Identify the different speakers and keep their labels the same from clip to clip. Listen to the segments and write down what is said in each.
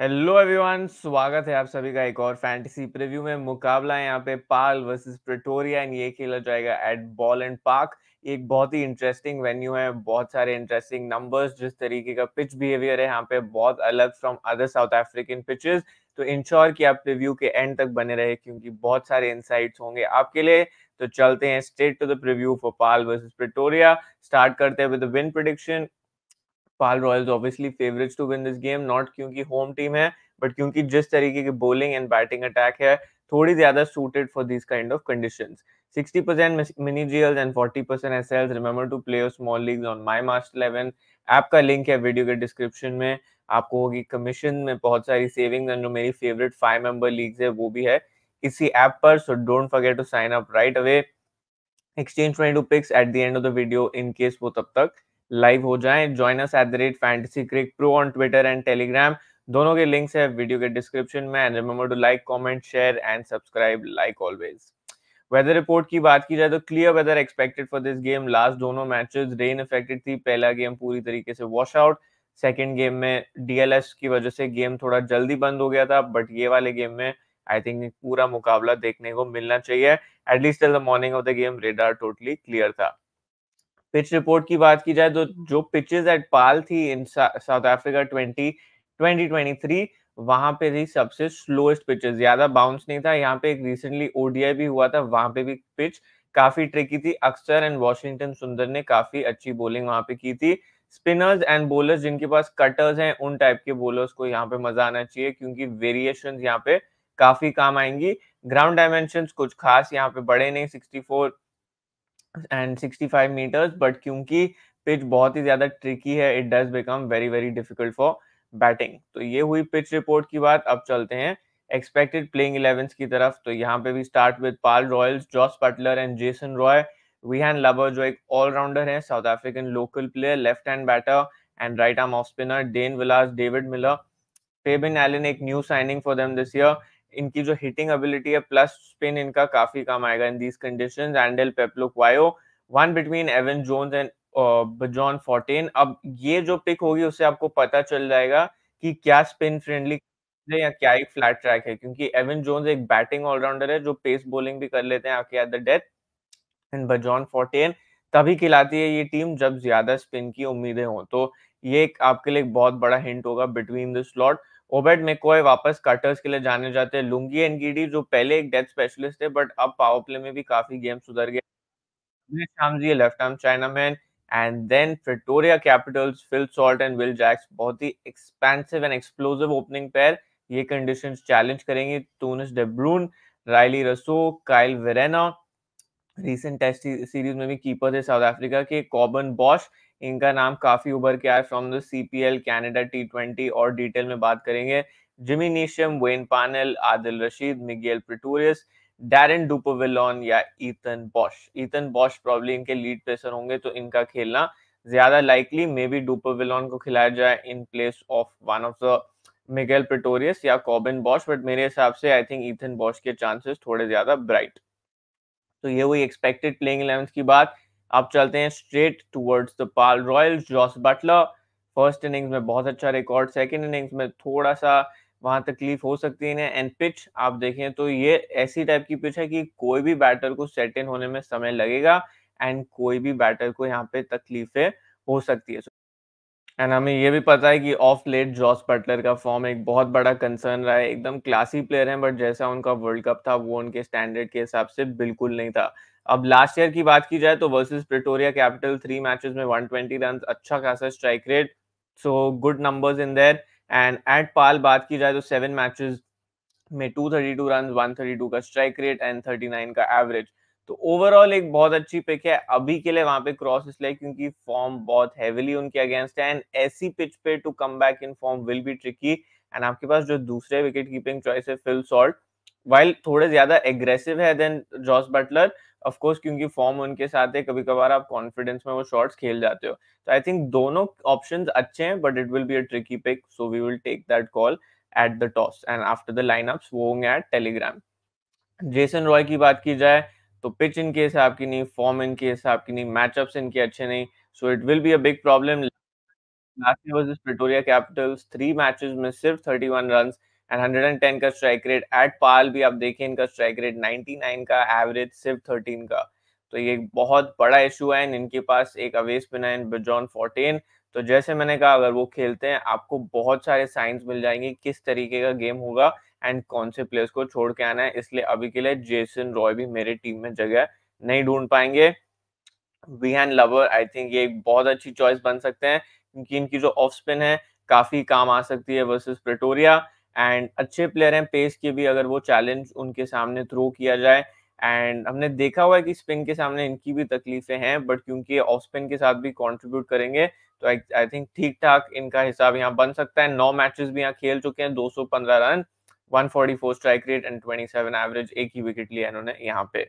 Speaker 1: Hello everyone स्वागत है आप सभी का एक और फैंटेसी प्रीव्यू में मुकाबला है यहाँ पे पाल वर्सेस प्रिटोरिया एंड ये खेला जाएगा एट बॉल एंड पार्क एक बहुत ही इंटरेस्टिंग वेन्यू है बहुत सारे इंटरेस्टिंग नंबर्स जिस तरीके का पिच बिहेवियर है यहाँ पे बहुत अलग from other South African pitches तो इंश्योर कि आप प्रीव्यू के एंड तक बने रहे क्योंकि बहुत सारे इंसाइट्स होंगे आपके लिए तो चलते हैं straight to the preview for Paarl versus Pretoria start करते हैं with win prediction Paarl Royals obviously favourites to win this game not क्योंकि होम टीम है बट क्योंकि जिस तरीके की बॉलिंग एंड बैटिंग अटैक है थोड़ी ज्यादा suited for this kind of conditions 60% managerials and 40% SLs. Remember to play your small leagues on My Master 11. App का लिंक है वीडियो के डिस्क्रिप्शन में आपको होगी कमीशन में बहुत सारी सेविंग्स एंड जो मेरी फेवरेट फाइव मेंबर लीग्स है वो भी है इसी ऐप पर so don't forget to sign up right away exchange twenty two picks at the end of the video in case वो तब तक लाइव हो जाएं join us at the rate fantasy cric pro on Twitter and Telegram दोनों के links है video के description में and remember to like comment share and subscribe like always weather report की बात की जाए तो clear weather expected for this game last दोनों मैचेस रेन अफेक्टेड थी पहला गेम पूरी तरीके से वॉश आउट सेकेंड गेम में डीएलएस की वजह से गेम थोड़ा जल्दी बंद हो गया था बट ये वाले गेम में आई थिंक पूरा मुकाबला देखने को मिलना चाहिए at least till the morning of the game radar totally clear था पिच रिपोर्ट की बात की जाए तो जो पिचेस एट पाल थी in South Africa twenty twenty twenty three वहां पे थी सबसे स्लोएस्ट पिचेस ज्यादा बाउंस नहीं था यहाँ पे एक रिसेंटली ओडीआई भी हुआ था वहां पे भी पिच काफी ट्रिकी थी अक्सर एंड वॉशिंगटन सुंदर ने काफी अच्छी बॉलिंग वहां पे की थी स्पिनर्स एंड बोलर जिनके पास कटर्स हैं उन टाइप के बोलर्स को यहाँ पे मजा आना चाहिए क्योंकि वेरिएशन यहाँ पे काफी काम आएंगी ग्राउंड डायमेंशन कुछ खास यहाँ पे बड़े नहीं sixty and sixty five metres but क्योंकि पिच बहुत ही ज्यादा ट्रिकी है it does become very very difficult for batting तो ये हुई पिच रिपोर्ट की बात अब चलते हैं एक्सपेक्टेड प्लेइंग इलेवेंस की तरफ तो यहाँ पे भी start with Paarl Royals Jos Buttler and Jason Roy Wihan Lubbe जो एक ऑलराउंडर है South African local player left hand batter and right arm off spinner Dane Vilas David Miller Fabian Allen एक new signing for them this year इनकी जो hitting ability है plus spin इनका काफी काम आएगा in these condition Andile Phehlukwayo one between Evan Jones and Bjorn Fortuin अब ये जो पिक होगी उससे आपको पता चल जाएगा कि क्या स्पिन फ्रेंडली है या क्या एक फ्लैट ट्रैक है क्योंकि एवन जोन्स एक बैटिंग ऑलराउंडर है जो पेस बॉलिंग भी कर लेते हैं आके at the death and Bjorn Fortuin तभी खिलाती है ये टीम जब ज्यादा स्पिन की उम्मीदें हों तो ये एक आपके लिए एक बहुत बड़ा हिंट होगा between the slot Obed McCoy वापस कटर्स के लिए जाने जाते हैं लुंगी एंड गिडी जो पहले एक डेथ स्पेशलिस्ट थे बट अब पावर प्ले में भी काफी गेम सुधर गए left arm China man and then Pretoria Capitals Phil Salt and Will Jacks बहुत ही expensive and explosive opening pair ये कंडीशन चैलेंज करेंगे टूनिस डेब्रून राइली रसो Kyle Verna recent test series में भी कीपर थे साउथ अफ्रीका के कॉबन बॉश इनका नाम काफी उभर के आए from the CPL Canada T twenty और डिटेल में बात करेंगे Jimmy Neesham Wayne Parnell Adil Rashid Migael Pretorius Daryn Dupavillon या Ethan Bosch Ethan Bosch problem इनके लीड प्लेसर होंगे तो इनका खेलना ज्यादा लाइकली मे बी डुपोविलोन को खिलाया जाए in place of one of the Migael Pretorius या कॉबिन बॉश बट मेरे हिसाब से आई थिंक ईथन बॉश के चांसेस थोड़े ज्यादा ब्राइट तो ये हुई एक्सपेक्टेड प्लेइंग इलेवन की बात अब चलते हैं straight towards the Paarl Royal Jos Buttler first innings में बहुत अच्छा रिकॉर्ड सेकेंड इनिंग्स में थोड़ा सा वहां तकलीफ हो सकती है एंड पिच आप देखें तो ये ऐसी टाइप की पिच है कि कोई भी बैटर को सेट इन होने में समय लगेगा एंड कोई भी बैटर को यहाँ पे तकलीफें हो सकती है एंड हमें ये भी पता है कि ऑफ लेट जॉस बटलर का फॉर्म एक बहुत बड़ा कंसर्न रहा है एकदम क्लासी प्लेयर हैं बट जैसा उनका वर्ल्ड कप था वो उनके स्टैंडर्ड के हिसाब से बिल्कुल नहीं था अब लास्ट ईयर की बात की जाए तो versus Pretoria Capital three matches में 120 रन अच्छा खासा strike rate so good numbers in there and at Paarl बात की जाए तो सेवन मैचेस में 232 रन 132 का स्ट्राइक रेट एंड 39 का एवरेज तो ओवरऑल एक बहुत अच्छी पिक है अभी के लिए वहां पे क्रॉस इसलिए क्योंकि फॉर्म बहुत हेविली उनके अगेंस्ट है एंड ऐसी पिच पे to come back in form will be tricky and आपके पास जो दूसरे विकेट कीपिंग चॉइस है फिल सॉल्ट वाइल थोड़े ज्यादा एग्रेसिव है देन जॉस बटलर ऑफकोर्स क्योंकि फॉर्म उनके साथ है कभी कभार आप कॉन्फिडेंस में वो शॉर्ट्स खेल जाते हो तो आई थिंक दोनों ऑप्शन अच्छे हैं but it will be a tricky pick so we will take that call at the toss and after the line up वो होंगे एट टेलीग्राम जेसन रॉय की बात की जाए तो पिच इनके हिसाब की नहीं फॉर्म इनके हिसाब की नहीं मैचअप्स इनके अच्छे नहीं so it will be a big problem last year versus Pretoria Capitals, three matches missed, सिर्फ 31 runs. एंड 110 का स्ट्राइक रेट एट पाल भी आप देखें इनका स्ट्राइक रेट 99 का एवरेज सिर्फ 13 का तो ये बहुत बड़ा इशू है इनके पास एक अवे स्पिनर है बिजॉन फोर्टीन तो जैसे मैंने कहा अगर वो खेलते हैं आपको बहुत सारे साइंस मिल जाएंगे किस तरीके का गेम होगा एंड कौन से प्लेयर्स को छोड़ के आना है इसलिए अभी के लिए जेसन रॉय भी मेरे टीम में जगह नहीं ढूंढ पाएंगे Wihan Lubbe I think ये एक बहुत अच्छी चॉइस बन सकते हैं क्योंकि इनकी जो ऑफ स्पिन है काफी काम आ सकती है वर्सेस प्रिटोरिया एंड अच्छे प्लेयर हैं पेस के भी अगर वो चैलेंज उनके सामने थ्रो किया जाए एंड हमने देखा हुआ है कि स्पिन के सामने इनकी भी तकलीफें हैं बट क्योंकि ऑफ स्पिन के साथ भी कॉन्ट्रीब्यूट करेंगे तो आई थिंक ठीक ठाक इनका हिसाब यहाँ बन सकता है नौ मैचेस भी यहाँ खेल चुके हैं 215 run 144 strike rate and 27 average एक ही विकेट लिया इन्होंने यहाँ पे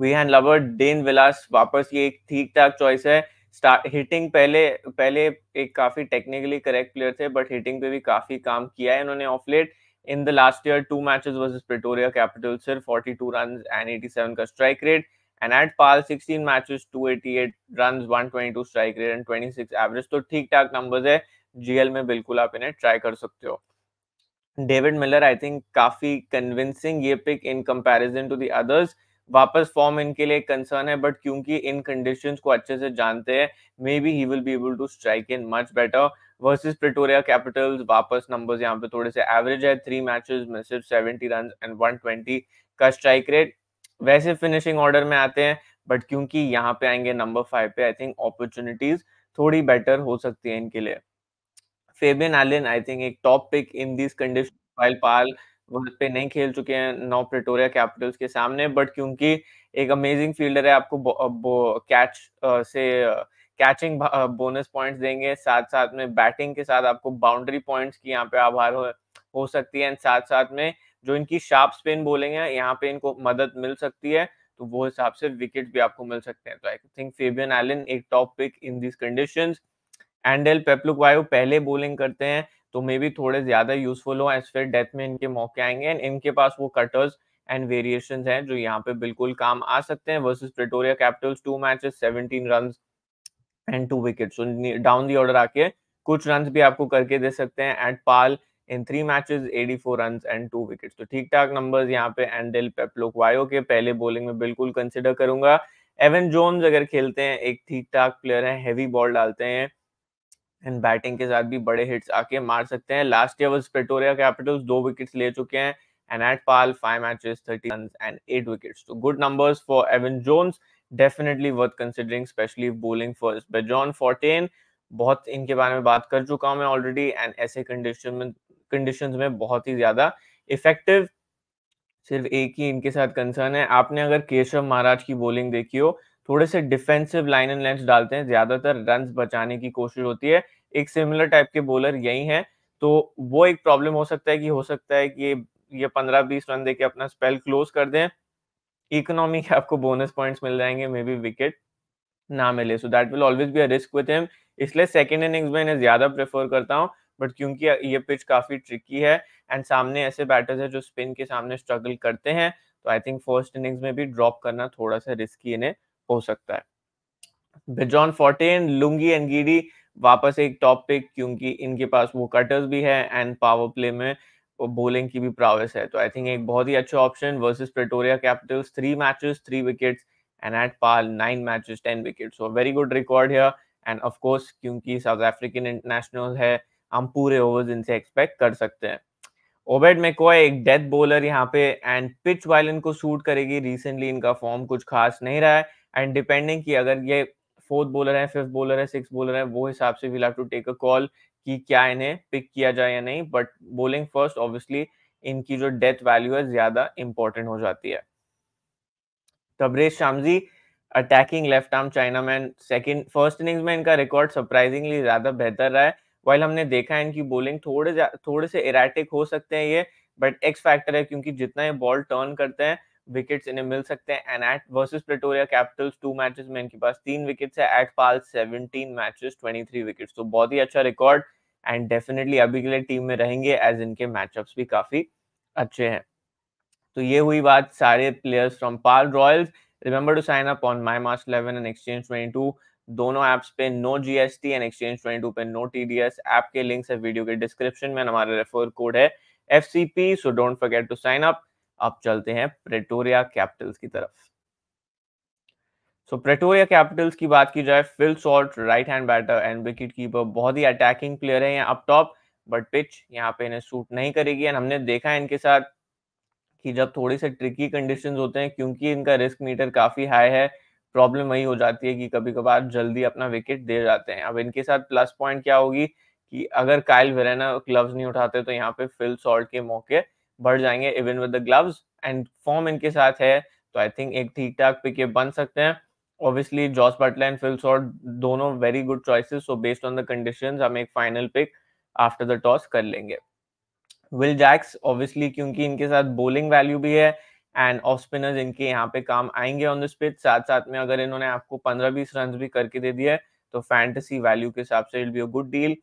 Speaker 1: Wihan Lubbe Dane Vilas वापस ये एक ठीक ठाक चॉइस है स्टार्ट हिटिंग पहले पहले एक काफी टेक्निकली करेक्ट प्लेयर थे बट हिटिंग पे भी काफी काम किया है इन्होंने of late in the last year two matches versus Pretoria Capital सिर्फ 42 रन एंड 87 का strike rate and at Paarl 16 matches 288 run 122 strike rate and 26 average तो ठीक ठाक नंबर्स है जीएल में बिल्कुल आप इन्हें ट्राई कर सकते हो डेविड मिलर आई थिंक काफी कन्विंसिंग ये pick in comparison to the others वापस फॉर्म इनके लिए कंसर्न है बट क्योंकि इन कंडीशंस को अच्छे से जानते हैं maybe he will be able to strike in much better versus Pretoria Capitals वापस नंबर्स यहाँ पे थोड़े से एवरेज है थ्री मैचेस में सिर्फ seventy run and one twenty का स्ट्राइक रेट वैसे फिनिशिंग ऑर्डर में आते हैं बट क्योंकि यहाँ पे आएंगे नंबर फाइव पे आई थिंक अपॉर्चुनिटीज थोड़ी बेटर हो सकती है इनके लिए फेबियन एलिन आई थिंक एक top pick in this condition Paarl वर्ल्ड पे नहीं खेल चुके हैं नौ प्रिटोरिया कैपिटल्स के सामने बट क्योंकि एक अमेजिंग फील्डर है आपको कैच से कैचिंग बोनस पॉइंट्स देंगे साथ साथ में बैटिंग के साथ आपको बाउंड्री पॉइंट्स की यहाँ पे आभार हो, हो सकती है एंड साथ साथ में जो इनकी शार्प स्पिन बोलेंगे यहाँ पे इनको मदद मिल सकती है तो वो हिसाब से विकेट भी आपको मिल सकते हैं तो आई थिंक फेबियन एलिन एक top pick in this condition Andile Phehlukwayo पहले बोलिंग करते हैं तो मे बी थोड़े ज्यादा यूजफुल हो एज फिर डेथ में इनके मौके आएंगे एंड इनके पास वो कटर्स एंड वेरिएशन है जो यहाँ पे बिल्कुल काम आ सकते हैं versus Pretoria Capitals two matches seventeen run and two wicket so down the order आके कुछ रन भी आपको करके दे सकते हैं at Paarl in three matches 84 run and two wicket तो ठीक ठाक नंबर्स यहाँ पे एंडल पेप्लोकवायो के पहले बॉलिंग में बिल्कुल कंसिडर करूंगा एवन जोन्स अगर खेलते हैं एक ठीक ठाक प्लेयर है हैवी बॉल डालते हैं एंड बैटिंग के साथ भी बड़े हिट्स आके मार सकते हैं last year versus Pretoria Capitals दो विकेट्स ले चुके हैं and at Paarl five matches thirty run and eight So तो गुड for फॉर एवन Definitely definitely worth considering specially bowling first But Bjorn Fortuin बहुत इनके बारे में बात कर चुका हूं मैं ऑलरेडी एंड ऐसे कंडीशन में कंडीशन में बहुत ही ज़्यादा इफेक्टिव सिर्फ एक ही इनके साथ कंसर्न है आपने अगर केशव महाराज की बोलिंग देखी हो थोड़े से डिफेंसिव लाइन एंड लेंथ डालते हैं ज्यादातर रन बचाने की कोशिश होती है एक सिमिलर टाइप के बॉलर यही है तो वो एक प्रॉब्लम हो सकता है कि हो सकता है कि ये पंद्रह बीस रन देके अपना स्पेल क्लोज कर दें इकोनॉमी के आपको बोनस पॉइंट्स मिल जाएंगे मे बी विकेट ना मिले so that will always be a risk with him इसलिए सेकेंड इनिंग्स में इन्हें ज्यादा प्रेफर करता हूँ बट क्योंकि ये पिच काफी ट्रिकी है एंड सामने ऐसे बैटर्स है जो स्पिन के सामने स्ट्रगल करते हैं तो आई थिंक फर्स्ट इनिंग्स में भी ड्रॉप करना थोड़ा सा रिस्की इन्हें हो सकता है Bjorn Fortuin Lungi Ngidi वापस एक टॉप पिक क्योंकि इनके पास वो कटर्स भी है एंड पावर प्ले में बोलिंग की भी प्रावेस है तो आई थिंक एक बहुत ही अच्छा option versus Pretoria Capitals three matches three wickets and at Paarl nine matches ten wickets so very good record है एंड ऑफ कोर्स क्योंकि साउथ अफ्रीकन इंटरनेशनल है हम पूरे ओवर्स इनसे एक्सपेक्ट कर सकते हैं ओबेड में कोई एक डेथ बॉलर यहाँ पे एंड पिच वायलिन को सूट करेगी रिसेंटली इनका फॉर्म कुछ खास नहीं रहा है एंड डिपेंडिंग की अगर ये फोर्थ बोलर है फिफ्थ बोलर है सिक्स बोलर है वो हिसाब से we'll have to take a call कि क्या इन्हें पिक किया जाए या नहीं बट बोलिंग फर्स्ट ऑब्वियसली इनकी जो डेथ वैल्यू है ज्यादा इंपॉर्टेंट हो जाती है Tabraiz Shamsi attacking left arm chinaman second first innings में इनका रिकॉर्ड सरप्राइजिंगली ज्यादा बेहतर रहा है वाइल हमने देखा है इनकी बोलिंग थोड़े थोड़े से इराटिक हो सकते हैं ये बट एक्स फैक्टर है क्योंकि जितना ये बॉल टर्न करते हैं विकेट्स इन्हें मिल सकते हैं and at versus Pretoria Capitals two matches में इनके पास तीन विकेट्स है at Paarl 17 matches twenty three wicket तो बहुत ही अच्छा रिकॉर्ड एंड डेफिनेटली अभी के लिए टीम में रहेंगे एज इनके मैचअप्स भी काफी अच्छे हैं तो ये हुई बात सारे players from Paarl Royals remember to sign up on my match eleven and Exchange twenty two दोनों ऐप्स पे no GST and Exchange twenty two पे no T D S app के लिंक्स है वीडियो के डिस्क्रिप्शन में हमारा refer code है F C P so don't forget to sign up अब चलते हैं प्रेटोरिया कैपिटल्स की तरफ सो प्रेटोरिया कैपिटल्स की बात की जाए Phil Salt right hand batter and wicket keeper बहुत ही अटैकिंग प्लेयर है यहाँ अप टॉप बट पिच यहाँ पे इन्हें सूट नहीं करेगी एंड हमने देखा है इनके साथ कि जब थोड़ी से ट्रिकी कंडीशंस होते हैं क्योंकि इनका रिस्क मीटर काफी हाई है प्रॉब्लम वही हो जाती है कि कभी कभार जल्दी अपना विकेट दे जाते हैं अब इनके साथ प्लस पॉइंट क्या होगी कि अगर काइल वेरेना ग्लव्स नहीं उठाते तो यहाँ पे फिल सॉल्ट के मौके बढ़ जाएंगे even with the gloves and form इनके साथ है तो आई थिंक एक ठीक ठाक पिक ये बन सकते हैं obviously Jos Buttler and Phil Salt दोनों very good choices so based on the conditions हम एक final pick after the toss कर लेंगे विल जैक्स ऑब्वियसली क्योंकि इनके साथ बोलिंग वैल्यू भी है एंड ऑफ स्पिनर्स इनके यहाँ पे काम आएंगे ऑन द स्पिच साथ साथ में अगर इन्होंने आपको पंद्रह बीस रन भी करके दे दिया है तो फैंटेसी वैल्यू के हिसाब से it be a good deal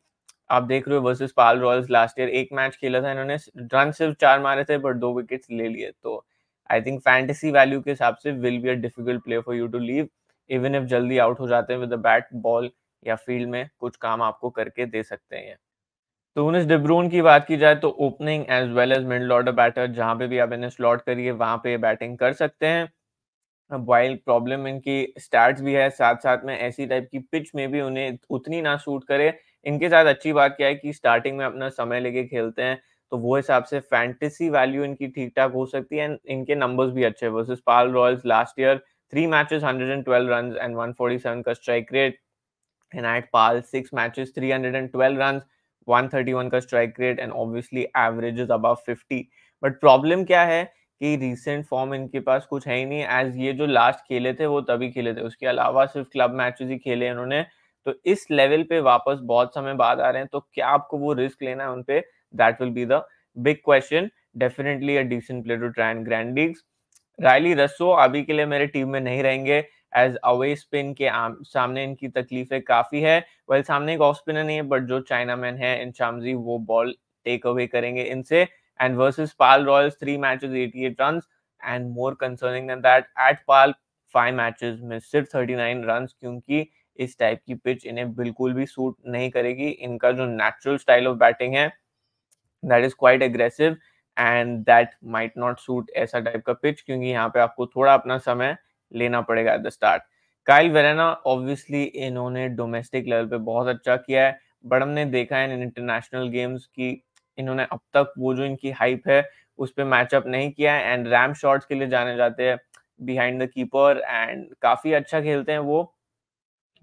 Speaker 1: आप देख रहे हो versus Paarl Royals last year एक मैच खेला था इन्होंने रन सिर्फ चार मारे थे बट दो विकेट्स ले लिए तो आई थिंक फैंटेसी वैल्यू के हिसाब से will be a difficult player for you to leave even if जल्दी आउट हो जाते हैं विद बैट बॉल या फील्ड में कुछ काम आपको करके दे सकते हैं तो उन्हें डिब्रून की बात की जाए तो opening as well as middle order batter जहां पे भी आप इन्हें स्लॉट करिए वहां पे बैटिंग कर सकते हैं वाइल प्रॉब्लम इनकी स्टार्ट भी है साथ साथ में ऐसी टाइप की पिच में भी उन्हें उतनी ना सूट करे इनके साथ अच्छी बात क्या है कि स्टार्टिंग में अपना समय लेके खेलते हैं तो वो हिसाब से फैंटेसी वैल्यू इनकी ठीक ठाक हो सकती है एंड इनके नंबर्स भी अच्छे versus Paarl Royals last year three matches 112 run and 147 का strike rate and at Pal, six matches, 312 runs, 131 का strike rate and obviously average is above fifty but problem क्या है कि रिसेंट फॉर्म इनके पास कुछ है ही नहीं एज ये जो लास्ट खेले थे वो तभी खेले थे उसके अलावा सिर्फ क्लब मैचेस ही खेले इन्होंने तो इस लेवल पे वापस बहुत समय बाद आ रहे हैं तो क्या आपको वो रिस्क लेना है उनपे that will be the big question definitely a decent player to try and grand leagues Rilee Rossouw अभी के लिए मेरे टीम में नहीं रहेंगे एज अवे स्पिन के आम, सामने इनकी तकलीफें काफी है well, सामने एक ऑफ स्पिनर नहीं है बट जो चाइना मैन है इन शामजी वो बॉल टेक अवे करेंगे इनसे and versus Paarl Royals three matches 88 run and more concerning that at Paarl five matches में सिर्फ 39 रन क्योंकि इस टाइप की पिच इन्हें बिल्कुल भी सूट नहीं करेगी इनका जो नेचुरल स्टाइल ऑफ बैटिंग है that is quite aggressive and that might not suit ऐसा टाइप का पिच क्योंकि यहाँ पे आपको थोड़ा अपना समय लेना पड़ेगा at the start Kyle Verreynne obviously इन्होंने डोमेस्टिक लेवल पे बहुत अच्छा किया है बट हमने देखा है इन इंटरनेशनल गेम्स की इन्होंने अब तक वो जो इनकी हाइप है उस पर मैचअप नहीं किया है एंड रैम शॉट्स के लिए जाने जाते हैं बिहाइंड द कीपर एंड काफी अच्छा खेलते हैं वो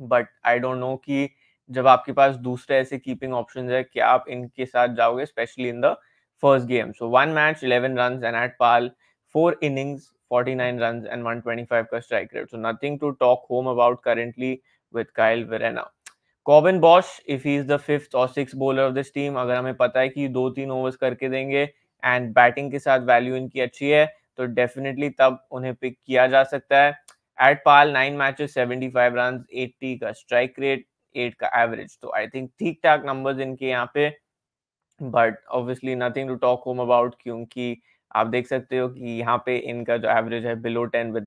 Speaker 1: बट आई डोंट नो कि जब आपके पास दूसरे ऐसे कीपिंग ऑप्शन है कि आप इनके साथ जाओगे specially in the first game so one match eleven run and at Paarl four innings forty nine run and one twenty five का strike rate so nothing to talk home about currently with Kyle Verreynne Corbin Bosch if he is the fifth और six bowler of this team अगर हमें पता है कि दो तीन overs करके देंगे एंड बैटिंग के साथ वैल्यू इनकी अच्छी है तो डेफिनेटली तब उन्हें पिक किया जा सकता है at Paarl nine matches 75 run eighty का स्ट्राइक रेट एट का एवरेज तो आई थिंक ठीक ठाक नंबर इनके यहाँ पे but obviously nothing to talk home about क्योंकि आप देख सकते हो कि यहाँ पे इनका जो एवरेज है below ten with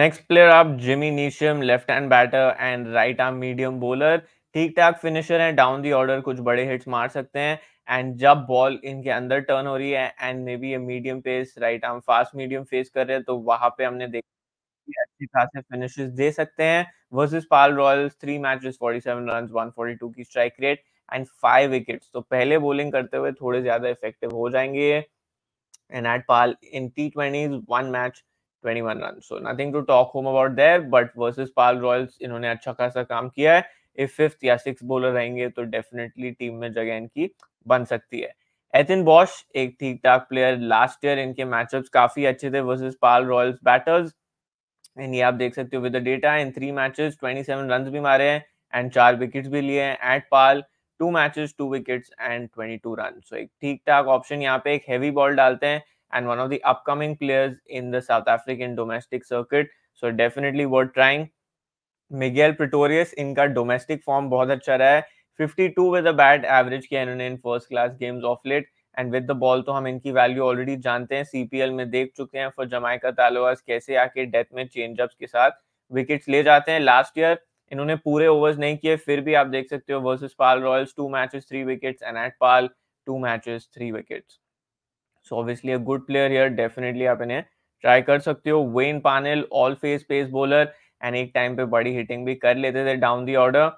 Speaker 1: next player आप Jimmy Neesham left hand batter and right arm medium bowler ठीक ठाक फिनिशर हैं डाउन दी ऑर्डर कुछ बड़े हिट्स मार सकते हैं एंड जब बॉल इनके अंदर टर्न हो रही है एंड मे बी ये medium pace right arm fast medium face कर रहे हैं तो वहां पे हमने देखा अच्छी खासी फिनिशेस दे सकते हैं versus Paarl Royals three matches 47 run 142 की strike rate and five wickets तो पहले बॉलिंग करते हुए थोड़े ज्यादा इफेक्टिव हो जाएंगे and at Paarl in T twenties one match 21 run so nothing to talk home about there but versus Paarl Royals इन्होंने अच्छा खासा काम किया है इफ फिफ्थ या सिक्स बॉलर रहेंगे तो डेफिनेटली टीम में जगह इनकी बन सकती है एथिन बॉश एक ठीक ठाक प्लेयर लास्ट ईयर इनके मैचअप्स काफी अच्छे थे versus Paarl Royals batters and ये आप देख सकते हो with the data in three matches 27 run भी मारे हैं एंड चार विकेट्स भी लिए हैं at Paarl two matches two wickets and 22 run so एक ठीक ठाक ऑप्शन यहाँ पे एक हैवी बॉल डालते हैं and one of the upcoming players in the South African domestic circuit so definitely worth trying Migael Pretorius इनका डोमेस्टिक फॉर्म बहुत अच्छा रहा है 52 विद अ बैट एवरेज किया इन्होंने in first class games of late and with the ball तो हम इनकी वैल्यू ऑलरेडी जानते हैं सीपीएल में देख चुके हैं फॉर जमाइका तालोवास कैसे आके डेथ में चेंजअप्स के साथ विकेट्स ले जाते हैं लास्ट ईयर इन्होंने पूरे ओवर्स नहीं किए फिर भी आप देख सकते हो versus Paarl Royals two matches three wickets and at Paarl two matches three wickets so obviously a good player here definitely आप इन्हें ट्राई कर सकते हो Wayne Parnell all face pace bowler and एक टाइम पे बड़ी हिटिंग भी कर लेते थे down the order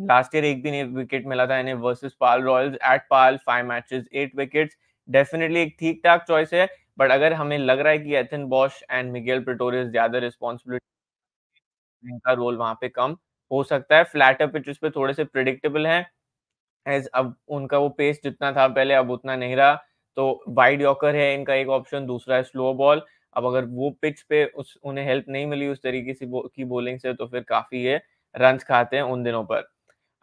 Speaker 1: last year एक दिन एक विकेट मिला था इन्हें versus Paarl Royals at Paarl five matches eight wickets definitely एक ठीक ठाक चॉइस है बट अगर हमें लग रहा है कि Ethan Bosch and Migael Pretorius ज्यादा रिस्पॉन्सिबिलिटी इनका रोल वहां पे कम हो सकता है फ्लैटर पिचेस पे थोड़े से प्रिडिक्टेबल है एज अब उनका वो पेस जितना था पहले अब उतना नहीं रहा तो वाइड यॉकर है इनका एक ऑप्शन दूसरा है स्लो बॉल अब अगर वो पिच पे उस उन्हें हेल्प नहीं मिली उस तरीके से बो, की बॉलिंग से तो फिर काफी ये रन खाते हैं उन दिनों पर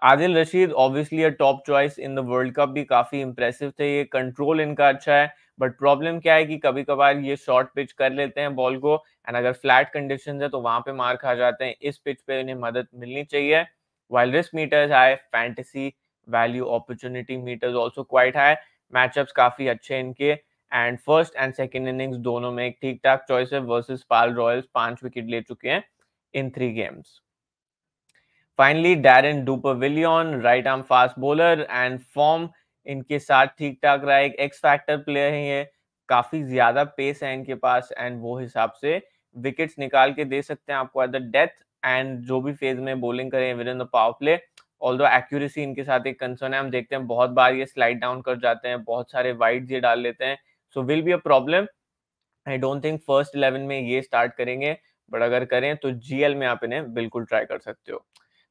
Speaker 1: Adil Rashid obviously a top choice in the world cup भी काफी इंप्रेसिव थे ये कंट्रोल इनका अच्छा है बट प्रॉब्लम क्या है कि कभी कभार ये शॉर्ट पिच कर लेते हैं बॉल को एंड अगर फ्लैट कंडीशन है तो वहां पे मार खा जाते हैं इस पिच पे इन्हें मदद मिलनी चाहिए while risk meters high fantasy value opportunity meters also quite high matchups काफी अच्छे इनके and first and second innings दोनों में एक ठीक ठाक चॉइस है वर्सेज पाल रॉयल्स पांच विकेट ले चुके हैं in three games finally Daryn Dupavillon right arm fast bowler and form इनके साथ ठीक ठाक रहा एक एक्स फैक्टर प्लेयर है ये काफी ज्यादा पेस है इनके पास एंड वो हिसाब से विकेट्स निकाल के दे सकते हैं आपको एट द डेथ एंड जो भी फेज में बॉलिंग करें with in the power play although accuracy इनके साथ एक कंसर्न है हम देखते हैं बहुत बार ये स्लाइड डाउन कर जाते हैं बहुत सारे वाइड ये डाल लेते हैं so will be a problem I don't think first eleven में ये स्टार्ट करेंगे बट अगर करें तो जीएल में आप इन्हें बिल्कुल ट्राई कर सकते हो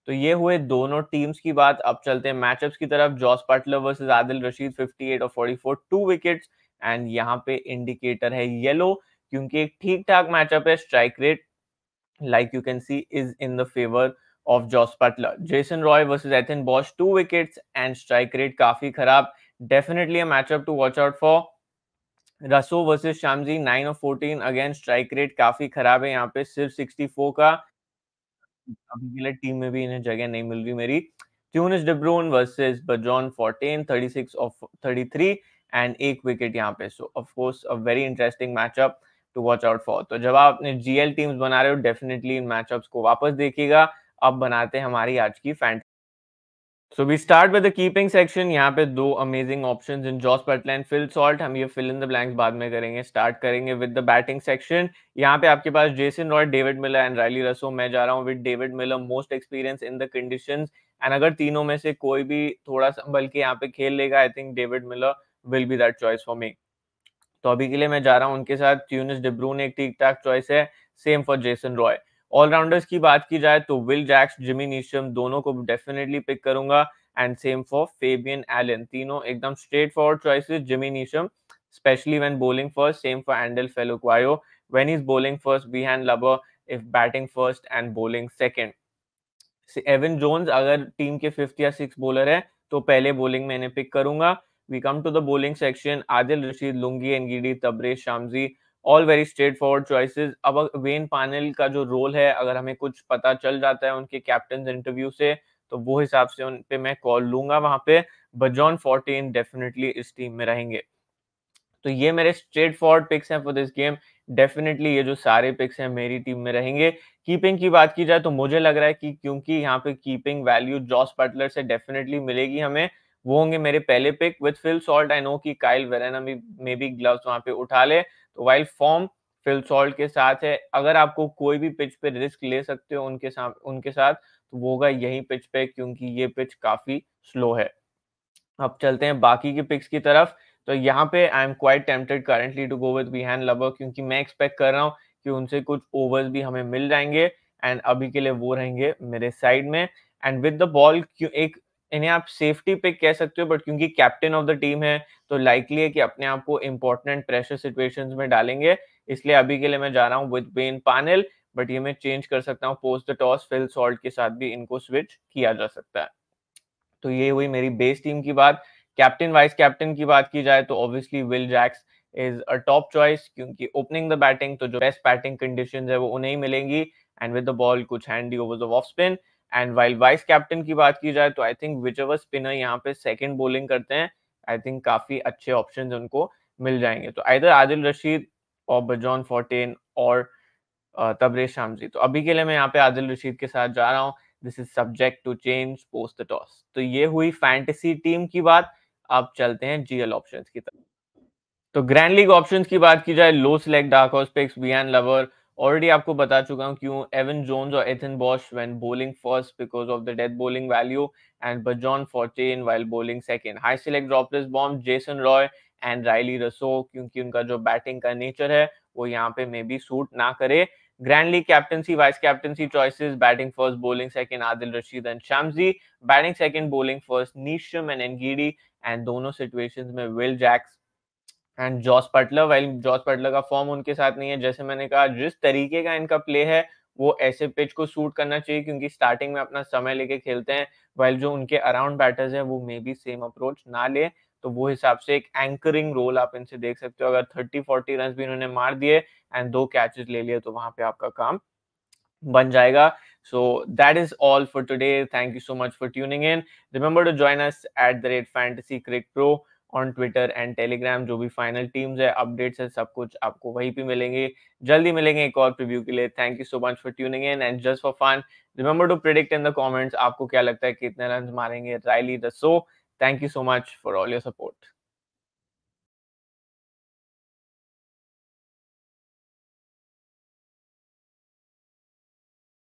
Speaker 1: तो ये हुए दोनों टीम्स की बात अब चलते हैं मैचअप्स की तरफ Jos Buttler versus Adil Rashid 58 और 44 टू विकेट्स एंड यहाँ पे इंडिकेटर है येलो क्योंकि एक ठीक ठाक मैचअप है strike rate like you can see is in the favour of Jos Buttler Jason Roy versus Ethan Bosch two wickets and strike rate काफी खराब definitely a matchup to watch out for Rossouw versus Shamsi nine और fourteen again strike rate काफी खराब है यहाँ पे सिर्फ four का अभी के लिए टीम में भी इन्हें जगह नहीं मिल रही मेरी Theunis de Bruyn versus Bjorn Fortuin thirty six off thirty three and एक विकेट यहाँ पे so of course a very interesting matchup to watch out for तो जब आप अपने जीएल टीम्स बना रहे हो डेफिनेटली इन मैचअप्स को वापस देखिएगा अब बनाते हैं हमारी आज की फैंट so we start with the keeping section यहाँ पे दो amazing options in Jos Buttler and Phil Salt हम ये फिल इन द ब्लैंक्स बाद में करेंगे स्टार्ट करेंगे विद द बैटिंग सेक्शन यहाँ पे आपके पास Jason Roy David Miller and Rilee Rossouw मैं जा रहा हूँ with David Miller most experience in the condition and अगर तीनों में से कोई भी थोड़ा सा बल्कि यहाँ पे खेल लेगा I think David Miller will be that choice for me तो अभी के लिए मैं जा रहा हूँ उनके साथ ट्यूनिस डिब्रून एक ठीक ठाक चॉइस है same for Jason Roy allrounders की बात की जाए तो विल जैक्स जिमी नीशम दोनों को डेफिनेटली पिक करूंगा and same for Fabian Allen तीनों एकदम straight forward choices Jimmy Neesham specially when especially first same for Andile for Andel Feluquayo. Is he's first we behind Lubber. If batting first and bowling second Evan Jones अगर team के fifth या six bowler है तो पहले bowling मैंने pick करूंगा we come to the bowling section Adil Rashid Lungi Ngidi Tabraiz Shamsi all very straight forward choices अब Wayne Parnell का जो रोल है अगर हमें कुछ पता चल जाता है उनके कैप्टन इंटरव्यू से तो वो हिसाब से उन पे मैं कॉल लूंगा वहां पे बजॉन फोर्टीन डेफिनेटली इस टीम में रहेंगे तो ये मेरे स्ट्रेट फॉरवर्ड पिक्स हैं फॉर दिस गेम डेफिनेटली ये जो सारे पिक्स हैं मेरी टीम में रहेंगे कीपिंग की बात की जाए तो मुझे लग रहा है कि क्योंकि यहाँ पे कीपिंग वैल्यू जॉस पटलर से डेफिनेटली मिलेगी हमें वो होंगे मेरे पहले pick with Phil Salt I know कि काइल वेरेना भी मे बी ग्लव्स वहां पे उठा ले वाइल फॉर्म फिल सॉल्ट के साथ है अगर आपको कोई भी पिच पे रिस्क ले सकते हो उनके साथ उनके साथ तो वो होगा यही पिच पे क्योंकि ये पिच काफी स्लो है अब चलते हैं बाकी के पिक्स की तरफ तो यहाँ पे I am quite tempted currently to go with Wihan Lubbe क्योंकि मैं एक्सपेक्ट कर रहा हूँ कि उनसे कुछ ओवर्स भी हमें मिल जाएंगे एंड अभी के लिए वो रहेंगे मेरे साइड में एंड विद द बॉल एक इन्हें आप सेफ्टी पिक कह सकते हो बट क्योंकि कैप्टन ऑफ द टीम है तो लाइकली है कि अपने आप को इम्पोर्टेंट प्रेशर सिचुएशन में डालेंगे इसलिए अभी के लिए मैं जा रहा हूँ विद बेन पानल बट ये मैं चेंज कर सकता हूँ post the toss Phil Salt के साथ भी इनको स्विच किया जा सकता है तो ये हुई मेरी बेस टीम की बात कैप्टन वाइस कैप्टन की बात की जाए तो obviously Will Jacks is a top choice क्योंकि ओपनिंग द बैटिंग तो जो बेस्ट बैटिंग कंडीशन है वो उन्हें ही मिलेंगी एंड विद द बॉल कुछ handy over the off spin and while vice captain की बात की जाए तो I think whichever spinner यहाँ पे सेकेंड बोलिंग करते हैं आई थिंक काफी अच्छे ऑप्शन उनको मिल जाएंगे तो आइधर आदिल रशीद और बजॉन फोर्टेन और तबरेज जी तो अभी के लिए मैं यहाँ पे आदिल रशीद के साथ जा रहा हूँ this is subject to change post the toss तो ये हुई फैंटेसी टीम की बात अब चलते हैं जीएल ऑप्शंस की तरफ तो ग्रैंड लीग ऑप्शंस की बात की जाए low select dark horse picks एन लवर ऑलरेडी आपको बता चुका हूँ क्यों एवन जोन्स और Ethan Bosch when bowling first because of the death bowling value and Bjorn Fortuin while bowling second high select ड्रॉपलेस बॉम्ब Jason Roy and Rilee Rossouw क्योंकि उनका जो बैटिंग का नेचर है वो यहाँ पे मे बी सूट ना करे grand league captaincy vice captaincy choices batting first bowling second Adil Rashid and Shamsi batting second bowling first Neesham and Ngidi and दोनों सिचुएशन में Will Jacks and Jos Buttler well Jos Buttler का form उनके साथ नहीं है जैसे मैंने कहा जिस तरीके का इनका प्ले है वो ऐसे पिच को सूट करना चाहिए क्योंकि स्टार्टिंग में अपना समय लेके खेलते हैं वेल जो उनके अराउंड बैटर्स हैं वो मे बी सेम अप्रोच ना ले तो वो हिसाब से एक एंकरिंग रोल आप इनसे देख सकते हो अगर थर्टी फोर्टी रन भी इन्होंने मार दिए एंड दो कैचेस ले लिए तो वहां पे आपका काम बन जाएगा So that is all for today. Thank you so much for tuning in. Remember to join us at the rate Fantasy Cricket Pro. On Twitter and Telegram जो भी फाइनल टीम्स है अपडेट्स है सब कुछ आपको वहीं पे मिलेंगे जल्दी मिलेंगे एक और प्रीव्यू के लिए thank you so much for tuning in and just for fun remember to predict in the comments आपको क्या लगता है कितने रन मारेंगे Rilee Rossouw thank you so much for all your support